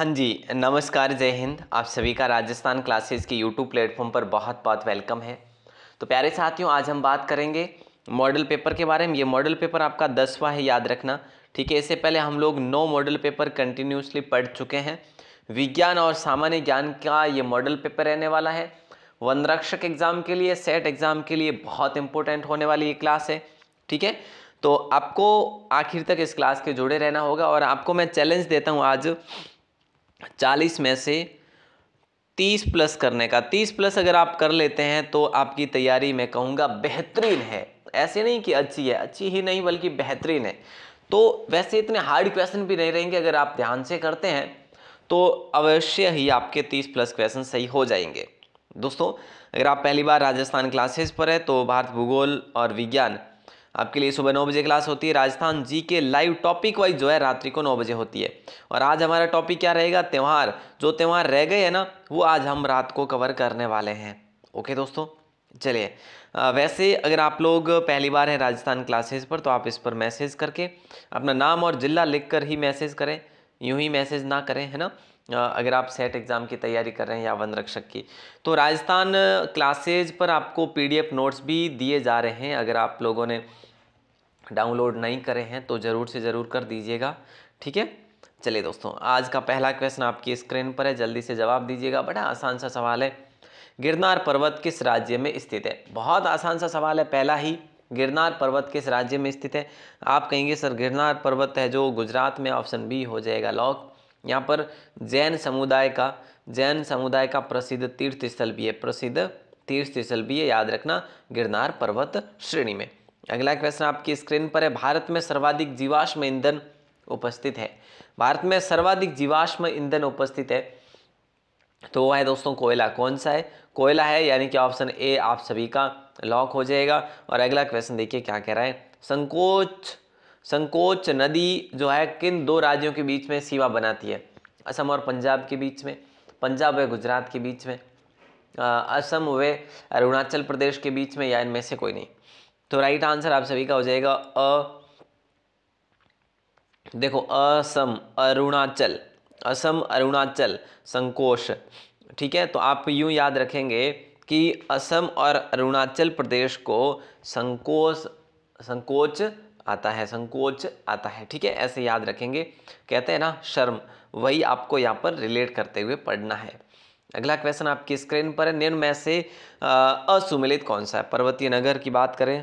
हाँ जी नमस्कार जय हिंद आप सभी का राजस्थान क्लासेस के यूट्यूब प्लेटफॉर्म पर बहुत बहुत वेलकम है तो प्यारे साथियों आज हम बात करेंगे मॉडल पेपर के बारे में ये मॉडल पेपर आपका दसवां है याद रखना ठीक है इससे पहले हम लोग नौ मॉडल पेपर कंटिन्यूसली पढ़ चुके हैं विज्ञान और सामान्य ज्ञान का ये मॉडल पेपर रहने वाला है वनरक्षक एग्ज़ाम के लिए सेट एग्ज़ाम के लिए बहुत इंपॉर्टेंट होने वाली ये क्लास है ठीक है तो आपको आखिर तक इस क्लास के जुड़े रहना होगा और आपको मैं चैलेंज देता हूँ आज चालीस में से तीस प्लस करने का तीस प्लस अगर आप कर लेते हैं तो आपकी तैयारी मैं कहूँगा बेहतरीन है ऐसे नहीं कि अच्छी है अच्छी ही नहीं बल्कि बेहतरीन है तो वैसे इतने हार्ड क्वेश्चन भी नहीं रहेंगे अगर आप ध्यान से करते हैं तो अवश्य ही आपके तीस प्लस क्वेश्चन सही हो जाएंगे दोस्तों अगर आप पहली बार राजस्थान क्लासेस पर है तो भारत भूगोल और विज्ञान आपके लिए सुबह नौ बजे क्लास होती है राजस्थान जी के लाइव टॉपिक वाइज जो है रात्रि को नौ बजे होती है और आज हमारा टॉपिक क्या रहेगा त्यौहार जो त्यौहार रह गए हैं ना वो आज हम रात को कवर करने वाले हैं ओके दोस्तों चलिए वैसे अगर आप लोग पहली बार हैं राजस्थान क्लासेस पर तो आप इस पर मैसेज करके अपना नाम और जिला लिख कर ही मैसेज करें यूँ ही मैसेज ना करें है ना अगर आप सेट एग्ज़ाम की तैयारी कर रहे हैं या वन रक्षक की तो राजस्थान क्लासेज पर आपको पीडीएफ नोट्स भी दिए जा रहे हैं अगर आप लोगों ने डाउनलोड नहीं करे हैं तो ज़रूर से ज़रूर कर दीजिएगा ठीक है चलिए दोस्तों आज का पहला क्वेश्चन आपकी स्क्रीन पर है जल्दी से जवाब दीजिएगा बड़ा आसान सा सवाल है गिरनार पर्वत किस राज्य में स्थित है बहुत आसान सा सवाल है पहला ही गिरनार पर्वत किस राज्य में स्थित है आप कहेंगे सर गिरनार पर्वत है जो गुजरात में ऑप्शन बी हो जाएगा लॉक यहाँ पर जैन समुदाय का जैन समुदाय का प्रसिद्ध तीर्थ स्थल भी है प्रसिद्ध तीर्थ स्थल भी है याद रखना गिरनार पर्वत श्रेणी में अगला क्वेश्चन आपकी स्क्रीन पर है भारत में सर्वाधिक जीवाश्म ईंधन उपस्थित है भारत में सर्वाधिक जीवाश्म ईंधन उपस्थित है तो वह है दोस्तों कोयला कौन सा है कोयला है यानी कि ऑप्शन ए आप सभी का लॉक हो जाएगा और अगला क्वेश्चन देखिए क्या कह रहा है संकोच संकोच नदी जो है किन दो राज्यों के बीच में सीमा बनाती है असम और पंजाब के बीच में पंजाब व गुजरात के बीच में असम व अरुणाचल प्रदेश के बीच में या इनमें से कोई नहीं तो राइट आंसर आप सभी का हो जाएगा अ देखो असम अरुणाचल असम अरुणाचल संकोच ठीक है तो आप यूँ याद रखेंगे कि असम और अरुणाचल प्रदेश को संकोच संकोच आता है संकोच आता है ठीक है ऐसे याद रखेंगे कहते हैं ना शर्म वही आपको यहाँ पर रिलेट करते हुए पढ़ना है अगला क्वेश्चन आपकी स्क्रीन पर है निम्न में से असुमिलित कौन सा है पर्वतीय नगर की बात करें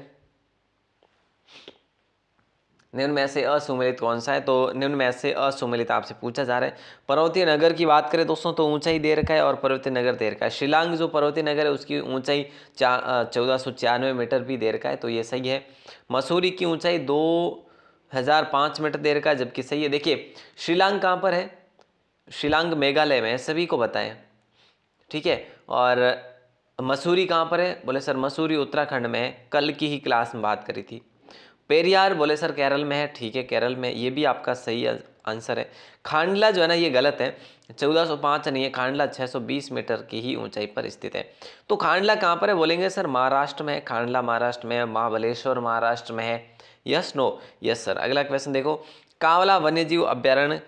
निम्न में से असुमिलित कौन सा है तो निम्न में से असुमिलित आपसे पूछा जा रहा है पर्वतीय नगर की बात करें दोस्तों तो ऊंचाई दे रखा है और पर्वतीय नगर दे रखा है शिलांग जो पर्वतीय नगर है उसकी ऊंचाई चौदह मीटर भी दे रखा है तो ये सही है मसूरी की ऊंचाई दो हज़ार पाँच मीटर दे रखा है जबकि सही है देखिए शिलांग कहाँ पर है शिलांग मेघालय में सभी को बताएं ठीक है और मसूरी कहाँ पर है बोले सर मसूरी उत्तराखंड में है कल की ही क्लास में बात करी थी पेरियार बोले सर केरल में है ठीक है केरल में ये भी आपका सही अं-, आंसर है खांडला जो है ना ये गलत है 1405 नहीं है खांडला 620 मीटर की ही ऊंचाई पर स्थित है तो खांडला कहाँ पर है बोलेंगे सर महाराष्ट्र में है खांडला महाराष्ट्र में है महाबलेश्वर महाराष्ट्र में है यस नो यस सर अगला क्वेश्चन देखो कावला वन्यजीव अभ्यारण्य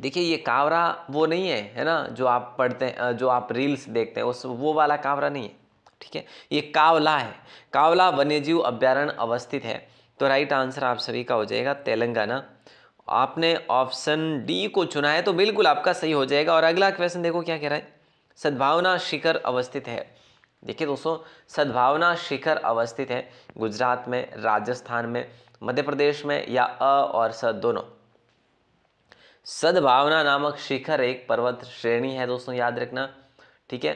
देखिए ये कावरा वो नहीं है है ना जो आप पढ़ते हैं जो आप रील्स देखते हैं उस वो वाला कावरा नहीं है ठीक है ये कावला है कावला वन्यजीव अभ्यारण्य अवस्थित है तो राइट आंसर आप सभी का हो जाएगा तेलंगाना आपने ऑप्शन डी को चुना है तो बिल्कुल आपका सही हो जाएगा और अगला क्वेश्चन देखो क्या कह रहा है सद्भावना शिखर अवस्थित है देखिए दोस्तों सद्भावना शिखर अवस्थित है गुजरात में राजस्थान में मध्य प्रदेश में या अ और स दोनों सद्भावना नामक शिखर एक पर्वत श्रेणी है दोस्तों याद रखना ठीक है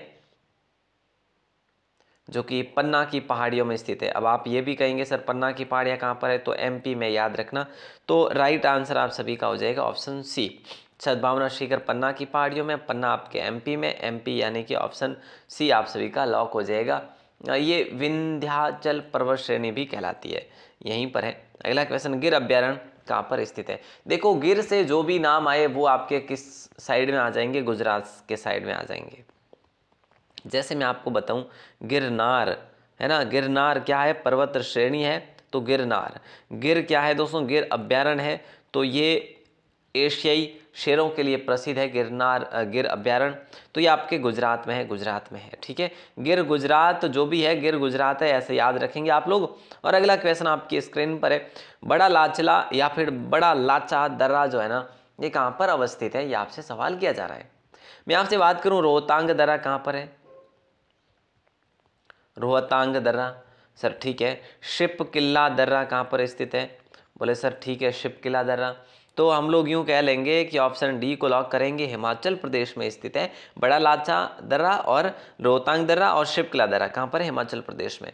जो कि पन्ना की पहाड़ियों में स्थित है अब आप ये भी कहेंगे सर पन्ना की पहाड़ियाँ कहाँ पर है तो एमपी में याद रखना तो राइट आंसर आप सभी का हो जाएगा ऑप्शन सी सद्भावना शिखर पन्ना की पहाड़ियों में पन्ना आपके एमपी में एमपी यानी कि ऑप्शन सी आप सभी का लॉक हो जाएगा ये विंध्याचल पर्वत श्रेणी भी कहलाती है यहीं पर है अगला क्वेश्चन गिर अभ्यारण्य कहाँ पर स्थित है देखो गिर से जो भी नाम आए वो आपके किस साइड में आ जाएंगे गुजरात के साइड में आ जाएंगे जैसे मैं आपको बताऊं गिरनार है ना गिरनार क्या है पर्वत श्रेणी है तो गिरनार गिर क्या है दोस्तों गिर अभ्यारण है तो ये एशियाई शेरों के लिए प्रसिद्ध है गिरनार गिर अभ्यारण तो ये आपके गुजरात में है गुजरात में है ठीक है गिर गुजरात जो भी है गिर गुजरात है ऐसे याद रखेंगे आप लोग और अगला क्वेश्चन आपकी स्क्रीन पर है बड़ा लाचला या फिर बड़ा लाचा दर्रा जो है ना ये कहाँ पर अवस्थित है ये आपसे सवाल किया जा रहा है मैं आपसे बात करूँ रोहतांग दर्रा कहाँ पर है रोहतांग दर्रा सर ठीक है शिप किला दर्रा कहाँ पर स्थित है बोले सर ठीक है शिप किला दर्रा तो हम लोग यूँ कह लेंगे कि ऑप्शन डी को लॉक करेंगे हिमाचल प्रदेश में स्थित है बड़ा लाचा दर्रा और रोहतांग दर्रा और शिप किला दर्रा कहाँ पर है हिमाचल प्रदेश में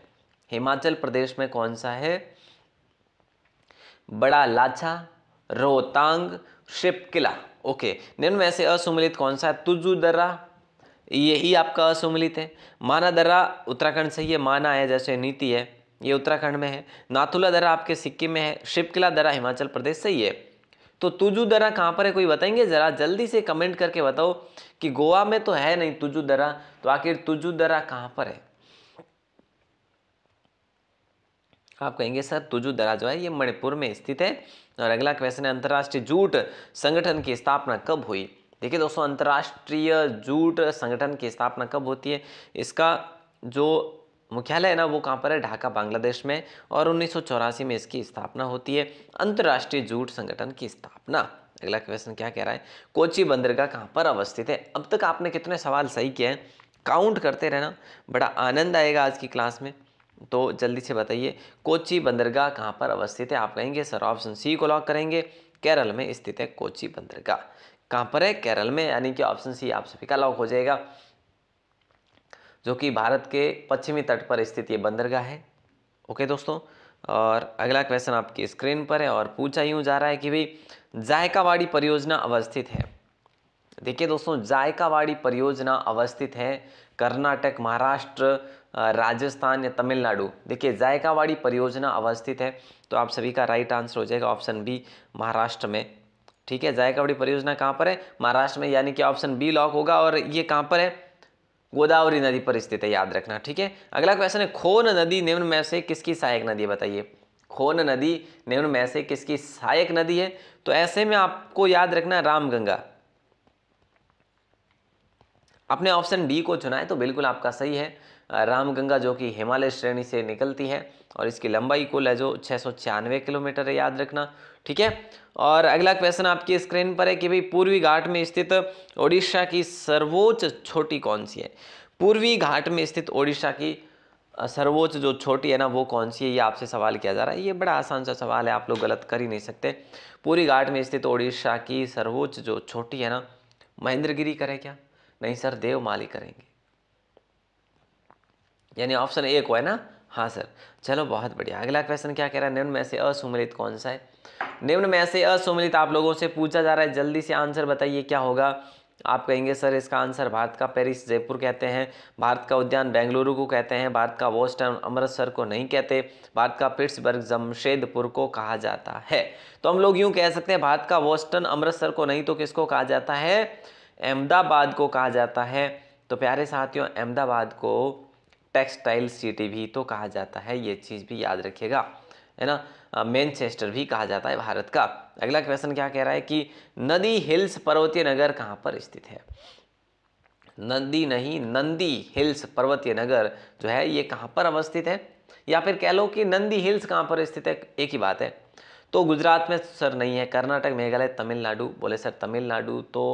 हिमाचल प्रदेश में कौन सा है बड़ा लाछा रोहतांग शिप किला ओके निम्न में से असुमिलित कौन सा है तुजू दर्रा यही आपका असुमिलित है माना दर्रा उत्तराखंड से ये माना है जैसे नीति है ये उत्तराखंड में है नाथुला दर्रा आपके सिक्किम में है शिपकिला दर्रा हिमाचल प्रदेश से ही है तो तुजू दर्रा कहाँ पर है कोई बताएंगे ज़रा जल्दी से कमेंट करके बताओ कि गोवा में तो है नहीं तुजू दर्रा तो आखिर तुजू दर्रा कहाँ पर है आप कहेंगे सर तुजू दरा जो है ये मणिपुर में स्थित है और अगला क्वेश्चन है अंतर्राष्ट्रीय जूट संगठन की स्थापना कब हुई देखिए दोस्तों अंतर्राष्ट्रीय जूट संगठन की स्थापना कब होती है इसका जो मुख्यालय है ना वो कहाँ पर है ढाका बांग्लादेश में और उन्नीस में इसकी स्थापना होती है अंतर्राष्ट्रीय जूट संगठन की स्थापना अगला क्वेश्चन क्या कह रहा है कोची बंदरगाह कहाँ पर अवस्थित है अब तक आपने कितने सवाल सही किए हैं काउंट करते रहना बड़ा आनंद आएगा आज की क्लास में तो जल्दी से बताइए कोची बंदरगाह कहाँ पर अवस्थित है आप कहेंगे सर ऑप्शन सी को लॉक करेंगे केरल में स्थित है कोची बंदरगाह कहाँ पर है केरल में यानी कि ऑप्शन सी आप सभी का लॉक हो जाएगा जो कि भारत के पश्चिमी तट पर स्थित ये बंदरगाह है ओके दोस्तों और अगला क्वेश्चन आपकी स्क्रीन पर है और पूछा यूँ जा रहा है कि भाई जायकावाड़ी परियोजना अवस्थित है देखिए दोस्तों जायकावाड़ी परियोजना अवस्थित है कर्नाटक महाराष्ट्र राजस्थान या तमिलनाडु देखिए जायकावाड़ी परियोजना अवस्थित है तो आप सभी का राइट आंसर हो जाएगा ऑप्शन बी महाराष्ट्र में ठीक है जायकावड़ी परियोजना कहाँ पर है महाराष्ट्र में यानी कि ऑप्शन बी लॉक होगा और ये कहाँ पर है गोदावरी नदी पर स्थित है याद रखना ठीक है अगला क्वेश्चन है खोन नदी निम्न में से किसकी सहायक नदी है बताइए खोन नदी निम्न में से किसकी सहायक नदी है तो ऐसे में आपको याद रखना रामगंगा आपने ऑप्शन डी को चुना है तो बिल्कुल आपका सही है रामगंगा जो कि हिमालय श्रेणी से निकलती है और इसकी लंबाई कुल है जो छः किलोमीटर है याद रखना ठीक है और अगला क्वेश्चन आपकी स्क्रीन पर है कि भाई पूर्वी घाट में स्थित ओडिशा की सर्वोच्च छोटी कौन सी है पूर्वी घाट में स्थित ओडिशा की सर्वोच्च जो छोटी है ना वो कौन सी है ये आपसे सवाल किया जा रहा है ये बड़ा आसान सा सवाल है आप लोग गलत कर ही नहीं सकते पूरी घाट में स्थित ओडिशा की सर्वोच्च जो छोटी है ना महेंद्रगिरी करें क्या नहीं सर देव माली करेंगे यानी ऑप्शन ए को है ना हाँ सर चलो बहुत बढ़िया अगला क्वेश्चन क्या कह रहा है निम्न में से असुमलित कौन सा है निम्न में से असुमिलित आप लोगों से पूछा जा रहा है जल्दी से आंसर बताइए क्या होगा आप कहेंगे सर इसका आंसर भारत का पेरिस जयपुर कहते हैं भारत का उद्यान बेंगलुरु को कहते हैं भारत का बोस्टन अमृतसर को नहीं कहते भारत का पिट्सबर्ग जमशेदपुर को कहा जाता है तो हम लोग यूँ कह सकते हैं भारत का वोस्टन अमृतसर को नहीं तो किसको कहा जाता है अहमदाबाद को कहा जाता है तो प्यारे साथियों अहमदाबाद को टेक्सटाइल सिटी भी तो कहा जाता है ये चीज़ भी याद रखिएगा है ना मैनचेस्टर भी कहा जाता है भारत का अगला क्वेश्चन क्या कह रहा है कि नदी हिल्स पर्वतीय नगर कहाँ पर स्थित है नंदी नहीं नंदी हिल्स पर्वतीय नगर जो है ये कहाँ पर अवस्थित है या फिर कह लो कि नंदी हिल्स कहाँ पर स्थित है एक ही बात है तो गुजरात में सर नहीं है कर्नाटक मेघालय तमिलनाडु बोले सर तमिलनाडु तो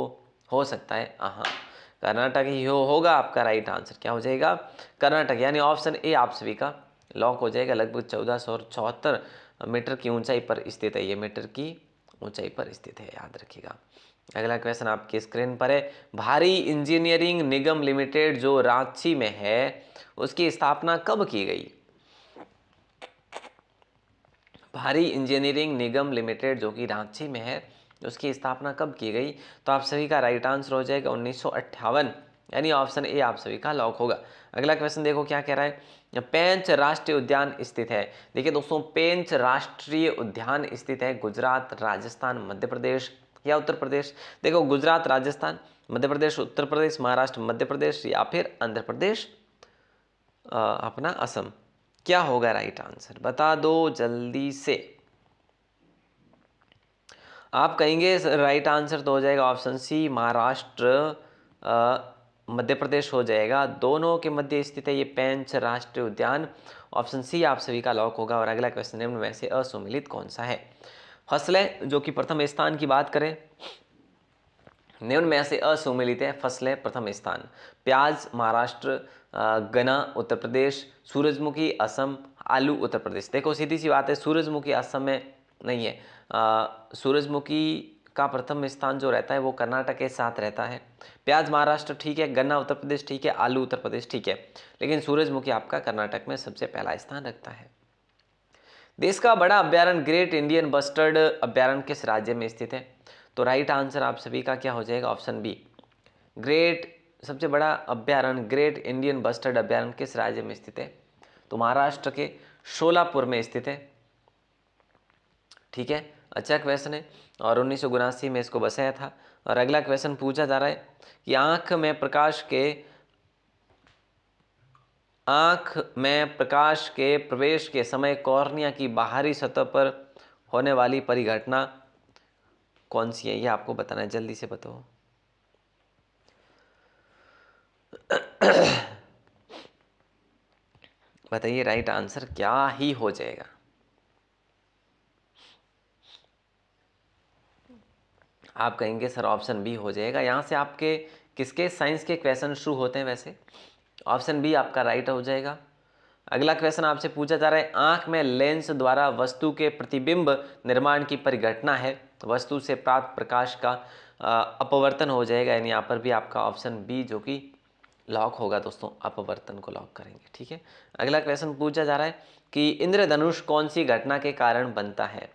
हो सकता है हाँ कर्नाटक ही हो, होगा आपका राइट आंसर क्या हो जाएगा कर्नाटक यानी ऑप्शन ए आप सभी का लॉक हो जाएगा लगभग चौदह सौ चौहत्तर मीटर की ऊंचाई पर स्थित है ये मीटर की ऊंचाई पर स्थित है याद रखिएगा अगला क्वेश्चन आपकी स्क्रीन पर है भारी इंजीनियरिंग निगम लिमिटेड जो रांची में है उसकी स्थापना कब की गई भारी इंजीनियरिंग निगम लिमिटेड जो कि रांची में है उसकी स्थापना कब की गई तो आप सभी का राइट आंसर हो जाएगा उन्नीस यानी ऑप्शन ए आप सभी का लॉक होगा अगला क्वेश्चन देखो क्या कह रहा है पेंच राष्ट्रीय उद्यान स्थित है देखिए दोस्तों पेंच राष्ट्रीय उद्यान स्थित है गुजरात राजस्थान मध्य प्रदेश या उत्तर प्रदेश देखो गुजरात राजस्थान मध्य प्रदेश उत्तर प्रदेश महाराष्ट्र मध्य प्रदेश या फिर आंध्र प्रदेश आ, अपना असम क्या होगा राइट आंसर बता दो जल्दी से आप कहेंगे राइट आंसर तो हो जाएगा ऑप्शन सी महाराष्ट्र मध्य प्रदेश हो जाएगा दोनों के मध्य स्थित है ये पेंच राष्ट्रीय उद्यान ऑप्शन सी आप सभी का लॉक होगा और अगला क्वेश्चन निम्न में से असुमिलित कौन सा है फसलें जो कि प्रथम स्थान की बात करें निम्न में से असुमिलित है फसलें प्रथम स्थान प्याज महाराष्ट्र गना उत्तर प्रदेश सूरजमुखी असम आलू उत्तर प्रदेश देखो सीधी सी बात है सूरजमुखी असम में नहीं है सूरजमुखी का प्रथम स्थान जो रहता है वो कर्नाटक के साथ रहता है प्याज महाराष्ट्र ठीक है गन्ना उत्तर प्रदेश ठीक है आलू उत्तर प्रदेश ठीक है लेकिन सूरजमुखी आपका कर्नाटक में सबसे पहला स्थान रखता है देश का बड़ा अभ्यारण ग्रेट इंडियन बस्टर्ड अभ्यारण किस राज्य में स्थित है तो राइट आंसर आप सभी का क्या हो जाएगा ऑप्शन बी ग्रेट सबसे बड़ा अभ्यारण ग्रेट इंडियन बस्टर्ड अभ्यारण किस राज्य में स्थित है तो महाराष्ट्र के शोलापुर में स्थित है ठीक है अच्छा क्वेश्चन है और उन्नीस में इसको बसाया था और अगला क्वेश्चन पूछा जा रहा है कि आँख में प्रकाश के आँख में प्रकाश के प्रवेश के समय कॉर्निया की बाहरी सतह पर होने वाली परिघटना कौन सी है ये आपको बताना है जल्दी से बताओ बताइए राइट आंसर क्या ही हो जाएगा आप कहेंगे सर ऑप्शन बी हो जाएगा यहाँ से आपके किसके साइंस के क्वेश्चन शुरू होते हैं वैसे ऑप्शन बी आपका राइट हो जाएगा अगला क्वेश्चन आपसे पूछा जा रहा है आँख में लेंस द्वारा वस्तु के प्रतिबिंब निर्माण की परिघटना है वस्तु से प्राप्त प्रकाश का अपवर्तन हो जाएगा यानी यहाँ पर भी आपका ऑप्शन बी जो कि लॉक होगा दोस्तों अपवर्तन को लॉक करेंगे ठीक है अगला क्वेश्चन पूछा जा रहा है कि इंद्रधनुष कौन सी घटना के कारण बनता है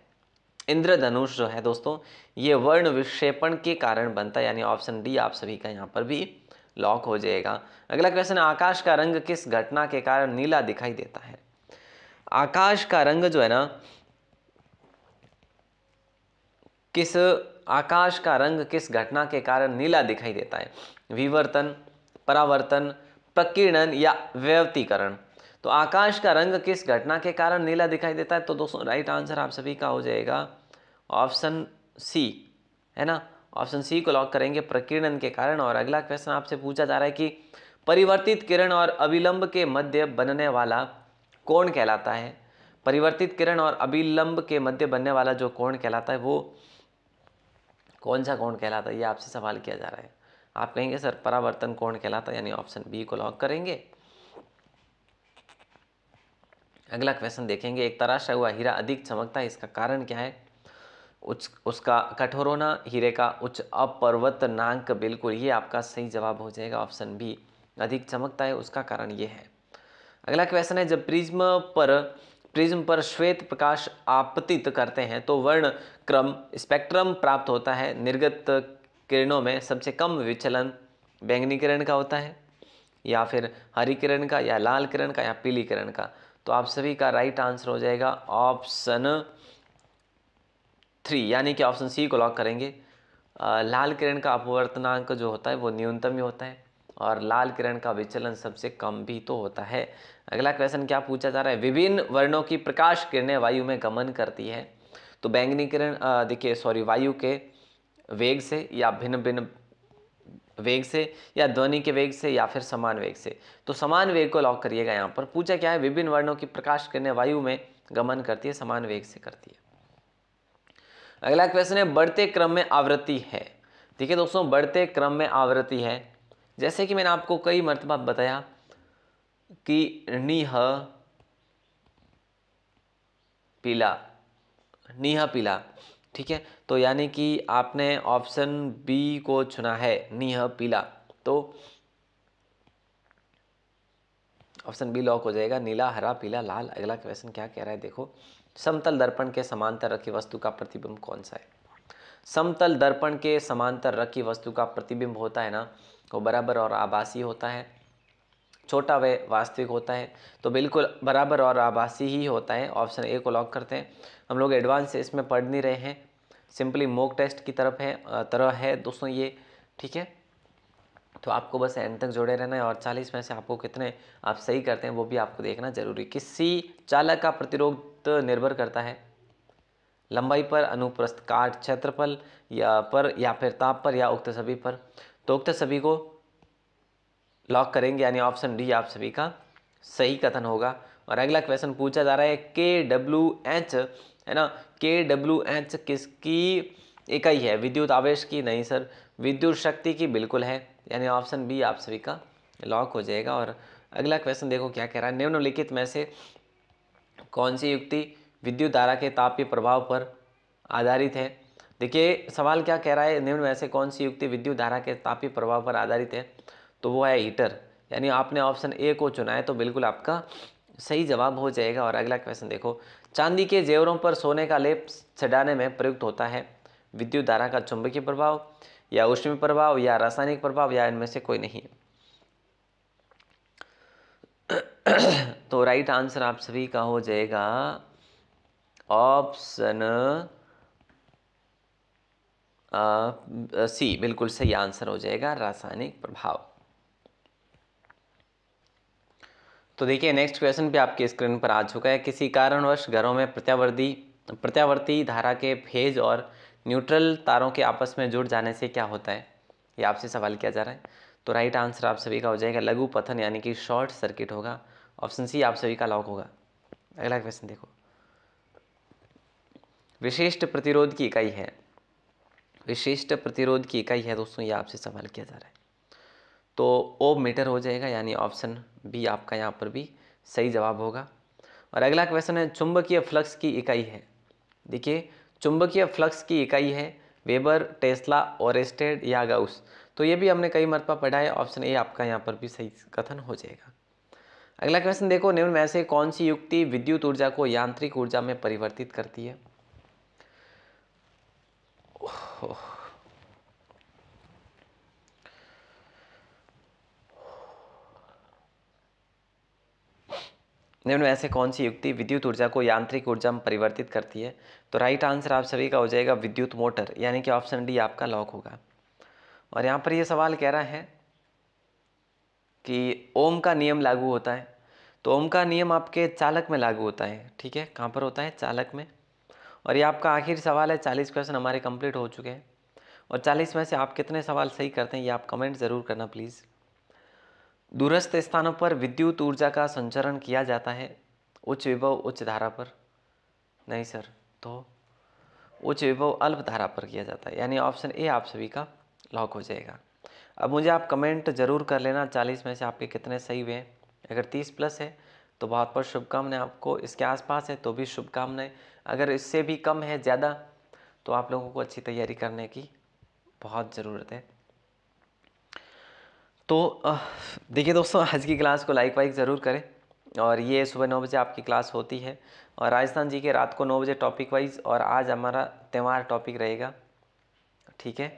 इंद्रधनुष जो है दोस्तों ये वर्ण विक्षेपण के कारण बनता है यानी ऑप्शन डी आप सभी का यहाँ पर भी लॉक हो जाएगा अगला क्वेश्चन आकाश का रंग किस घटना के कारण नीला दिखाई देता है आकाश का रंग जो है ना किस आकाश का रंग किस घटना के कारण नीला दिखाई देता है विवर्तन परावर्तन प्रकीर्णन या व्यवतीकरण तो आकाश का रंग किस घटना के कारण नीला दिखाई देता है तो दोस्तों राइट आंसर आप सभी का हो जाएगा ऑप्शन सी है ना ऑप्शन सी को लॉक करेंगे प्रकीर्णन के कारण और अगला क्वेश्चन आपसे पूछा जा रहा है कि परिवर्तित किरण और अभिलंब के मध्य बनने वाला कोण कहलाता है परिवर्तित किरण और अभिलंब के मध्य बनने वाला जो कोण कहलाता है वो कौन सा कोण कहलाता है ये आपसे सवाल किया जा रहा है आप कहेंगे सर परावर्तन कोण कहलाता है यानी ऑप्शन बी को लॉक करेंगे अगला क्वेश्चन देखेंगे एक तराशा हुआ हीरा अधिक चमकता है इसका कारण क्या है उच्च उसका कठोर होना हीरे का उच्च अपवर्तनांक बिल्कुल ये आपका सही जवाब हो जाएगा ऑप्शन बी अधिक चमकता है उसका कारण ये है अगला क्वेश्चन है जब प्रिज्म पर प्रिज्म पर श्वेत प्रकाश आपतित करते हैं तो वर्ण क्रम स्पेक्ट्रम प्राप्त होता है निर्गत किरणों में सबसे कम विचलन बैंगनी किरण का होता है या फिर हरी किरण का या लाल किरण का या पीली किरण का तो आप सभी का राइट आंसर हो जाएगा ऑप्शन थ्री यानी कि ऑप्शन सी को लॉक करेंगे आ, लाल किरण का अपवर्तनांक जो होता है वो न्यूनतम ही होता है और लाल किरण का विचलन सबसे कम भी तो होता है अगला क्वेश्चन क्या पूछा जा रहा है विभिन्न वर्णों की प्रकाश किरणें वायु में गमन करती है तो बैंगनी किरण देखिए सॉरी वायु के वेग से या भिन्न भिन्न वेग से या ध्वनि के वेग से या फिर समान वेग से तो समान वेग को लॉक करिएगा यहाँ पर पूछा क्या है विभिन्न वर्णों की प्रकाश करने वायु में गमन करती है समान वेग से करती है अगला क्वेश्चन है बढ़ते क्रम में आवृत्ति है ठीक है दोस्तों बढ़ते क्रम में आवृत्ति है जैसे कि मैंने आपको कई मरतबा बताया कि निह पीला निह पीला ठीक है तो यानी कि आपने ऑप्शन बी को चुना है नीह पीला तो ऑप्शन बी लॉक हो जाएगा नीला हरा पीला लाल अगला क्वेश्चन क्या कह रहा है देखो समतल दर्पण के समांतर रखी वस्तु का प्रतिबिंब कौन सा है समतल दर्पण के समांतर रखी वस्तु का प्रतिबिंब होता है ना वो बराबर और आभासी होता है छोटा व वास्तविक होता है तो बिल्कुल बराबर और आभासी ही होता है ऑप्शन ए को लॉक करते हैं हम लोग एडवांस से इसमें पढ़ नहीं रहे हैं सिंपली मोक टेस्ट की तरफ है तरह है दोस्तों ये ठीक है तो आपको बस एंड तक जुड़े रहना है और 40 में से आपको कितने आप सही करते हैं वो भी आपको देखना जरूरी किसी चालक का प्रतिरोध निर्भर करता है लंबाई पर अनुप्रस्थ काट क्षेत्रफल या पर या फिर ताप पर या उक्त सभी पर तो उक्त सभी को लॉक करेंगे यानी ऑप्शन डी आप सभी का सही कथन होगा और अगला क्वेश्चन पूछा जा रहा है के डब्ल्यू एच है ना के डब्ल्यू एच किसकी इकाई है विद्युत आवेश की नहीं सर विद्युत शक्ति की बिल्कुल है यानी ऑप्शन बी आप सभी का लॉक हो जाएगा और अगला क्वेश्चन देखो क्या कह रहा है निम्नलिखित में से कौन सी युक्ति विद्युत धारा के तापीय प्रभाव पर आधारित है देखिए सवाल क्या कह रहा है निम्न में से कौन सी युक्ति विद्युत धारा के तापीय प्रभाव पर आधारित है तो वो है ईटर यानी आपने ऑप्शन ए को चुना है तो बिल्कुल आपका सही जवाब हो जाएगा और अगला क्वेश्चन देखो चांदी के जेवरों पर सोने का लेप चढ़ाने में प्रयुक्त होता है विद्युत धारा का चुंबकीय प्रभाव या उष्मी प्रभाव या रासायनिक प्रभाव या इनमें से कोई नहीं तो राइट आंसर आप सभी का हो जाएगा ऑप्शन सी बिल्कुल सही आंसर हो जाएगा रासायनिक प्रभाव तो देखिए नेक्स्ट क्वेश्चन भी आपकी स्क्रीन पर आ चुका है किसी कारणवश घरों में प्रत्यावर्ती प्रत्यावर्ती धारा के फेज और न्यूट्रल तारों के आपस में जुड़ जाने से क्या होता है ये आपसे सवाल किया जा रहा है तो राइट आंसर आप सभी का हो जाएगा लघु पथन यानी कि शॉर्ट सर्किट होगा ऑप्शन सी आप सभी का लॉक होगा अगला क्वेश्चन देखो विशिष्ट प्रतिरोध की इकाई है विशिष्ट प्रतिरोध की इकाई है दोस्तों ये आपसे सवाल किया जा रहा है तो ओ मीटर हो जाएगा यानी ऑप्शन बी आपका यहाँ पर भी सही जवाब होगा और अगला क्वेश्चन है चुंबकीय फ्लक्स की इकाई है देखिए चुंबकीय फ्लक्स की इकाई है वेबर टेस्ला ओरेस्टेड या गाउस तो ये भी हमने कई मरतबा पढ़ा है ऑप्शन ए आपका यहाँ पर भी सही कथन हो जाएगा अगला क्वेश्चन देखो निम्न में से कौन सी युक्ति विद्युत ऊर्जा को यांत्रिक ऊर्जा में परिवर्तित करती है निम्न में कौन सी युक्ति विद्युत ऊर्जा को यांत्रिक ऊर्जा में परिवर्तित करती है तो राइट आंसर आप सभी का हो जाएगा विद्युत मोटर यानी कि ऑप्शन डी आपका लॉक होगा और यहाँ पर यह सवाल कह रहा है कि ओम का नियम लागू होता है तो ओम का नियम आपके चालक में लागू होता है ठीक है कहाँ पर होता है चालक में और ये आपका आखिर सवाल है चालीस क्वेश्चन हमारे कंप्लीट हो चुके हैं और चालीस में से आप कितने सवाल सही करते हैं ये आप कमेंट ज़रूर करना प्लीज़ दूरस्थ स्थानों पर विद्युत ऊर्जा का संचरण किया जाता है उच्च विभव उच्च धारा पर नहीं सर तो उच्च विभव अल्प धारा पर किया जाता है यानी ऑप्शन ए आप सभी का लॉक हो जाएगा अब मुझे आप कमेंट जरूर कर लेना चालीस में से आपके कितने सही हुए हैं अगर तीस प्लस है तो बहुत बहुत शुभकामनाएं आपको इसके आसपास है तो भी शुभकामनाएं अगर इससे भी कम है ज़्यादा तो आप लोगों को अच्छी तैयारी करने की बहुत ज़रूरत है तो देखिए दोस्तों आज की क्लास को लाइक वाइक ज़रूर करें और ये सुबह नौ बजे आपकी क्लास होती है और राजस्थान जी के रात को नौ बजे टॉपिक वाइज और आज हमारा त्यौहार टॉपिक रहेगा ठीक है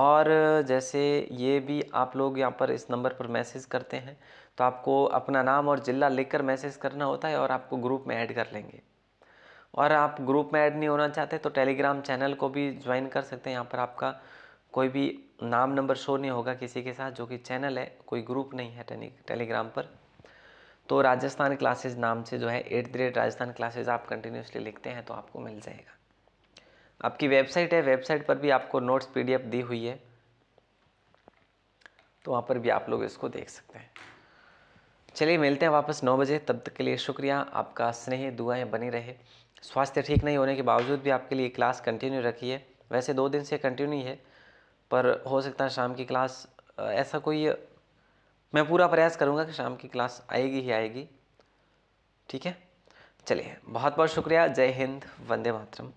और जैसे ये भी आप लोग यहाँ पर इस नंबर पर मैसेज करते हैं तो आपको अपना नाम और ज़िला लिखकर मैसेज करना होता है और आपको ग्रुप में ऐड कर लेंगे और आप ग्रुप में ऐड नहीं होना चाहते तो टेलीग्राम चैनल को भी ज्वाइन कर सकते हैं यहाँ पर आपका कोई भी नाम नंबर शो नहीं होगा किसी के साथ जो कि चैनल है कोई ग्रुप नहीं है टेली टेलीग्राम पर तो राजस्थान क्लासेज नाम से जो है at the rate Rajasthan classes आप कंटिन्यूसली लिखते हैं तो आपको मिल जाएगा आपकी वेबसाइट है वेबसाइट पर भी आपको नोट्स पी दी हुई है तो वहाँ पर भी आप लोग इसको देख सकते हैं चलिए मिलते हैं वापस नौ बजे तब तक के लिए शुक्रिया आपका स्नेह दुआएं बनी रहे स्वास्थ्य ठीक नहीं होने के बावजूद भी आपके लिए क्लास कंटिन्यू रखी है वैसे दो दिन से कंटिन्यू है पर हो सकता है शाम की क्लास ऐसा कोई मैं पूरा प्रयास करूँगा कि शाम की क्लास आएगी ही आएगी ठीक है चलिए बहुत बहुत शुक्रिया जय हिंद वंदे मातरम